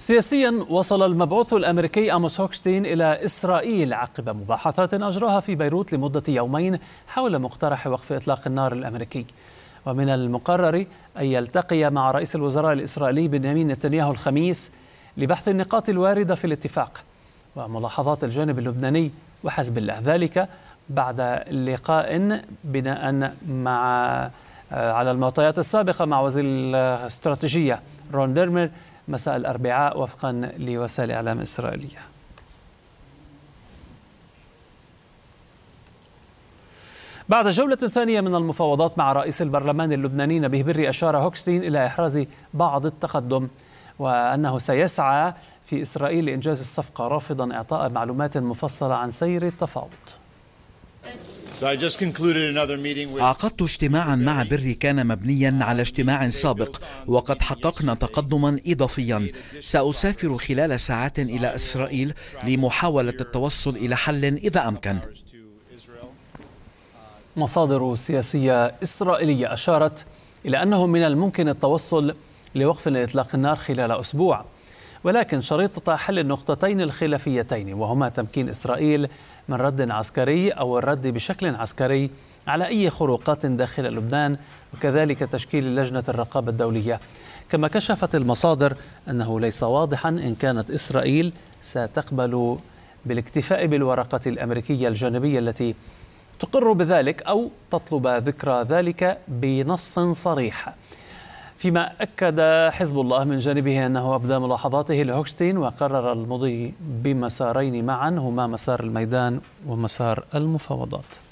سياسيا وصل المبعوث الامريكي اموس هوكشتين الى اسرائيل عقب مباحثات اجراها في بيروت لمده يومين حول مقترح وقف اطلاق النار الامريكي. ومن المقرر ان يلتقي مع رئيس الوزراء الاسرائيلي بنيامين نتنياهو الخميس لبحث النقاط الوارده في الاتفاق وملاحظات الجانب اللبناني وحسب الله ذلك بعد لقاء بناء مع آه، على المعطيات السابقه مع وزير الاستراتيجيه رون ديرمر مساء الأربعاء وفقا لوسائل إعلام إسرائيلية بعد جولة ثانية من المفاوضات مع رئيس البرلمان اللبناني نبيه بري أشار هوكستين إلى إحراز بعض التقدم وأنه سيسعى في إسرائيل لإنجاز الصفقة رافضا إعطاء معلومات مفصلة عن سير التفاوض عقدت اجتماعا مع بري كان مبنيا على اجتماع سابق وقد حققنا تقدما إضافيا سأسافر خلال ساعات إلى إسرائيل لمحاولة التوصل إلى حل إذا أمكن مصادر سياسية إسرائيلية أشارت إلى أنه من الممكن التوصل لوقف لإطلاق النار خلال أسبوع ولكن شريطة حل النقطتين الخلافيتين وهما تمكين إسرائيل من رد عسكري أو الرد بشكل عسكري على أي خروقات داخل لبنان وكذلك تشكيل لجنة الرقابة الدولية كما كشفت المصادر أنه ليس واضحا إن كانت إسرائيل ستقبل بالاكتفاء بالورقة الأمريكية الجانبية التي تقر بذلك أو تطلب ذكرى ذلك بنص صريح فيما أكد حزب الله من جانبه أنه أبدى ملاحظاته لهوكشتين وقرر المضي بمسارين معا هما مسار الميدان ومسار المفاوضات